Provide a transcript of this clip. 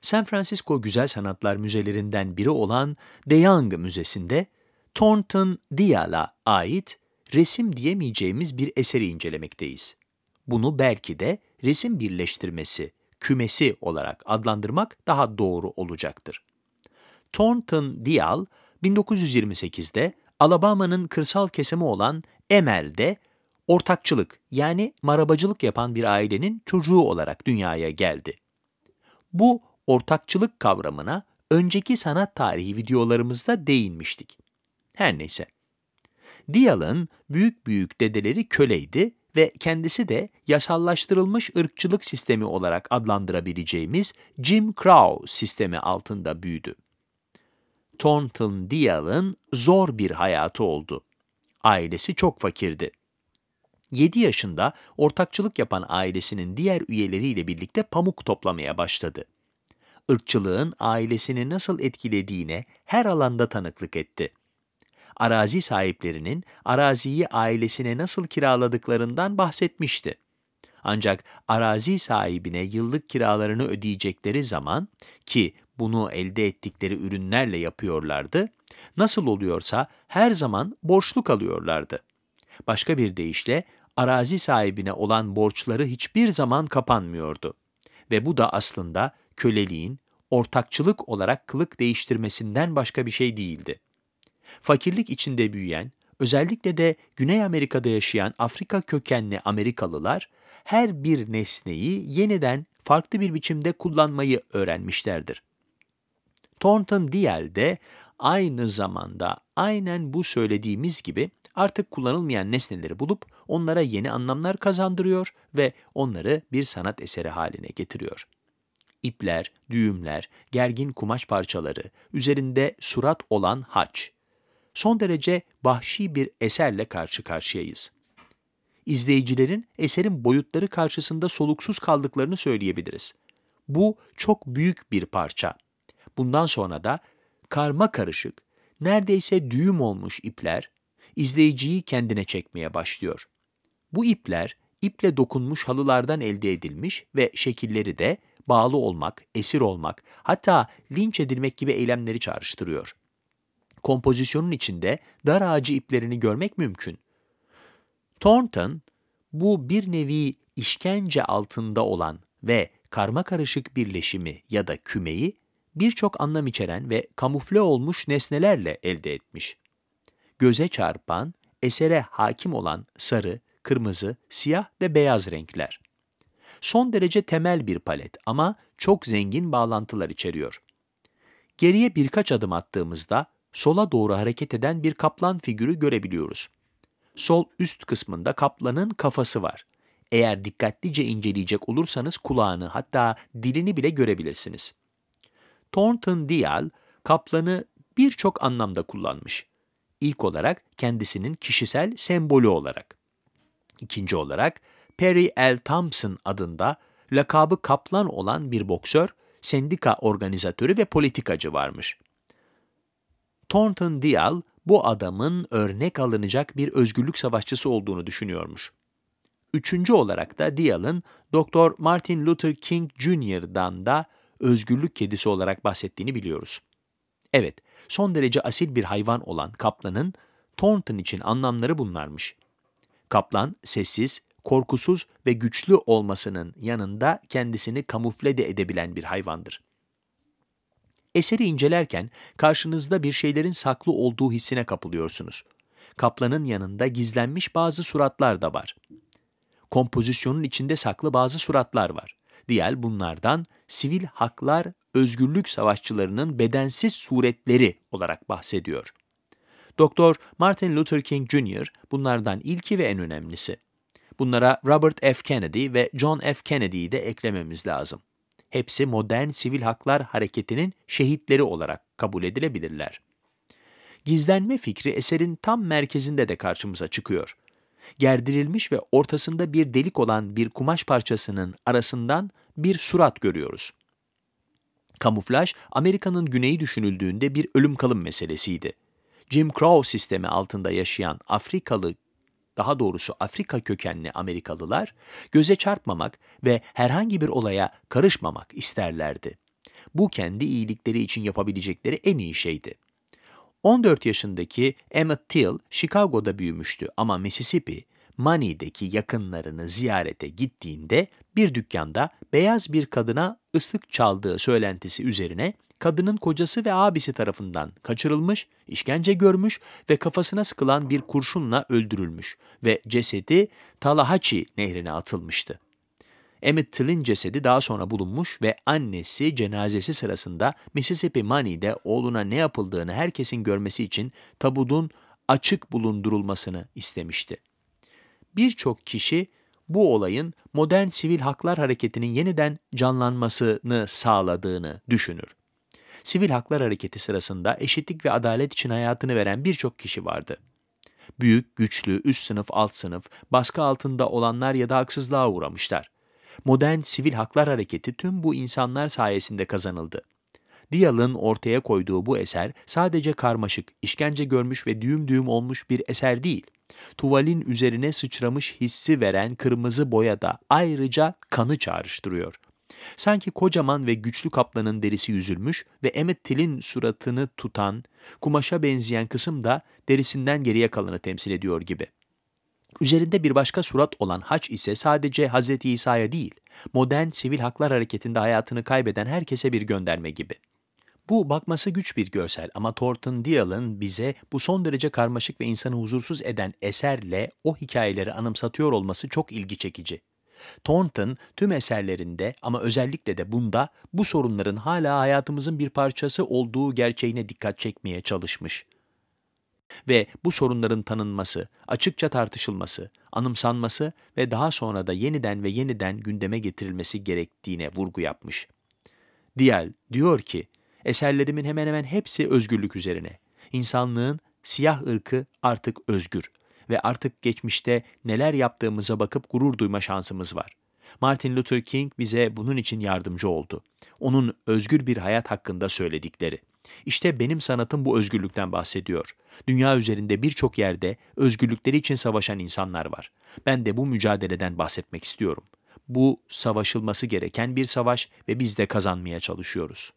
San Francisco Güzel Sanatlar Müzelerinden biri olan De Young Müzesi'nde Thornton Dial'a ait resim diyemeyeceğimiz bir eseri incelemekteyiz. Bunu belki de resim birleştirmesi, kümesi olarak adlandırmak daha doğru olacaktır. Thornton Dial, 1928'de Alabama'nın kırsal kesimi olan Emel'de ortakçılık yani marabacılık yapan bir ailenin çocuğu olarak dünyaya geldi. Bu ortakçılık kavramına önceki sanat tarihi videolarımızda değinmiştik. Her neyse. Diyal'ın büyük büyük dedeleri köleydi ve kendisi de yasallaştırılmış ırkçılık sistemi olarak adlandırabileceğimiz Jim Crow sistemi altında büyüdü. Thornton Diyal'ın zor bir hayatı oldu. Ailesi çok fakirdi. 7 yaşında ortakçılık yapan ailesinin diğer üyeleriyle birlikte pamuk toplamaya başladı ırkçılığın ailesini nasıl etkilediğine her alanda tanıklık etti. Arazi sahiplerinin araziyi ailesine nasıl kiraladıklarından bahsetmişti. Ancak arazi sahibine yıllık kiralarını ödeyecekleri zaman ki bunu elde ettikleri ürünlerle yapıyorlardı, nasıl oluyorsa her zaman borçlu kalıyorlardı. Başka bir deyişle arazi sahibine olan borçları hiçbir zaman kapanmıyordu ve bu da aslında köleliğin ortakçılık olarak kılık değiştirmesinden başka bir şey değildi. Fakirlik içinde büyüyen, özellikle de Güney Amerika'da yaşayan Afrika kökenli Amerikalılar her bir nesneyi yeniden farklı bir biçimde kullanmayı öğrenmişlerdir. Thornton Diel de aynı zamanda aynen bu söylediğimiz gibi artık kullanılmayan nesneleri bulup onlara yeni anlamlar kazandırıyor ve onları bir sanat eseri haline getiriyor ipler, düğümler, gergin kumaş parçaları, üzerinde surat olan haç. Son derece vahşi bir eserle karşı karşıyayız. İzleyicilerin eserin boyutları karşısında soluksuz kaldıklarını söyleyebiliriz. Bu çok büyük bir parça. Bundan sonra da karma karışık, neredeyse düğüm olmuş ipler izleyiciyi kendine çekmeye başlıyor. Bu ipler iple dokunmuş halılardan elde edilmiş ve şekilleri de bağlı olmak, esir olmak, hatta linç edilmek gibi eylemleri çağrıştırıyor. Kompozisyonun içinde dar ağacı iplerini görmek mümkün. Thornton, bu bir nevi işkence altında olan ve karma karışık birleşimi ya da kümeyi birçok anlam içeren ve kamufle olmuş nesnelerle elde etmiş. Göze çarpan, esere hakim olan sarı, kırmızı, siyah ve beyaz renkler son derece temel bir palet ama çok zengin bağlantılar içeriyor. Geriye birkaç adım attığımızda sola doğru hareket eden bir kaplan figürü görebiliyoruz. Sol üst kısmında kaplanın kafası var. Eğer dikkatlice inceleyecek olursanız kulağını hatta dilini bile görebilirsiniz. Thornton Dial, kaplanı birçok anlamda kullanmış. İlk olarak kendisinin kişisel sembolü olarak. İkinci olarak Perry L. Thompson adında lakabı kaplan olan bir boksör, sendika organizatörü ve politikacı varmış. Thornton Dial bu adamın örnek alınacak bir özgürlük savaşçısı olduğunu düşünüyormuş. Üçüncü olarak da Dial'ın Dr. Martin Luther King Jr.'dan da özgürlük kedisi olarak bahsettiğini biliyoruz. Evet, son derece asil bir hayvan olan kaplanın Thornton için anlamları bunlarmış. Kaplan sessiz, korkusuz ve güçlü olmasının yanında kendisini kamufle de edebilen bir hayvandır. Eseri incelerken karşınızda bir şeylerin saklı olduğu hissine kapılıyorsunuz. Kaplanın yanında gizlenmiş bazı suratlar da var. Kompozisyonun içinde saklı bazı suratlar var. Diğer bunlardan sivil haklar özgürlük savaşçılarının bedensiz suretleri olarak bahsediyor. Doktor Martin Luther King Jr. bunlardan ilki ve en önemlisi. Bunlara Robert F. Kennedy ve John F. Kennedy'yi de eklememiz lazım. Hepsi modern sivil haklar hareketinin şehitleri olarak kabul edilebilirler. Gizlenme fikri eserin tam merkezinde de karşımıza çıkıyor. Gerdirilmiş ve ortasında bir delik olan bir kumaş parçasının arasından bir surat görüyoruz. Kamuflaj, Amerika'nın güneyi düşünüldüğünde bir ölüm kalım meselesiydi. Jim Crow sistemi altında yaşayan Afrikalı daha doğrusu Afrika kökenli Amerikalılar, göze çarpmamak ve herhangi bir olaya karışmamak isterlerdi. Bu kendi iyilikleri için yapabilecekleri en iyi şeydi. 14 yaşındaki Emmett Till Chicago'da büyümüştü ama Mississippi, Money'deki yakınlarını ziyarete gittiğinde bir dükkanda beyaz bir kadına ıslık çaldığı söylentisi üzerine kadının kocası ve abisi tarafından kaçırılmış, işkence görmüş ve kafasına sıkılan bir kurşunla öldürülmüş ve cesedi Tallahatchie nehrine atılmıştı. Emmett Till'in cesedi daha sonra bulunmuş ve annesi cenazesi sırasında Mississippi Money'de oğluna ne yapıldığını herkesin görmesi için tabudun açık bulundurulmasını istemişti. Birçok kişi bu olayın modern sivil haklar hareketinin yeniden canlanmasını sağladığını düşünür sivil haklar hareketi sırasında eşitlik ve adalet için hayatını veren birçok kişi vardı. Büyük, güçlü, üst sınıf, alt sınıf, baskı altında olanlar ya da haksızlığa uğramışlar. Modern sivil haklar hareketi tüm bu insanlar sayesinde kazanıldı. Diyal'ın ortaya koyduğu bu eser sadece karmaşık, işkence görmüş ve düğüm düğüm olmuş bir eser değil. Tuvalin üzerine sıçramış hissi veren kırmızı boya da ayrıca kanı çağrıştırıyor. Sanki kocaman ve güçlü kaplanın derisi yüzülmüş ve Emmett Till'in suratını tutan, kumaşa benzeyen kısım da derisinden geriye kalanı temsil ediyor gibi. Üzerinde bir başka surat olan haç ise sadece Hz. İsa'ya değil, modern sivil haklar hareketinde hayatını kaybeden herkese bir gönderme gibi. Bu bakması güç bir görsel ama Thornton Dial'ın bize bu son derece karmaşık ve insanı huzursuz eden eserle o hikayeleri anımsatıyor olması çok ilgi çekici. Thornton tüm eserlerinde ama özellikle de bunda bu sorunların hala hayatımızın bir parçası olduğu gerçeğine dikkat çekmeye çalışmış. Ve bu sorunların tanınması, açıkça tartışılması, anımsanması ve daha sonra da yeniden ve yeniden gündeme getirilmesi gerektiğine vurgu yapmış. Diel diyor ki, eserlerimin hemen hemen hepsi özgürlük üzerine. İnsanlığın siyah ırkı artık özgür ve artık geçmişte neler yaptığımıza bakıp gurur duyma şansımız var. Martin Luther King bize bunun için yardımcı oldu. Onun özgür bir hayat hakkında söyledikleri. İşte benim sanatım bu özgürlükten bahsediyor. Dünya üzerinde birçok yerde özgürlükleri için savaşan insanlar var. Ben de bu mücadeleden bahsetmek istiyorum. Bu savaşılması gereken bir savaş ve biz de kazanmaya çalışıyoruz.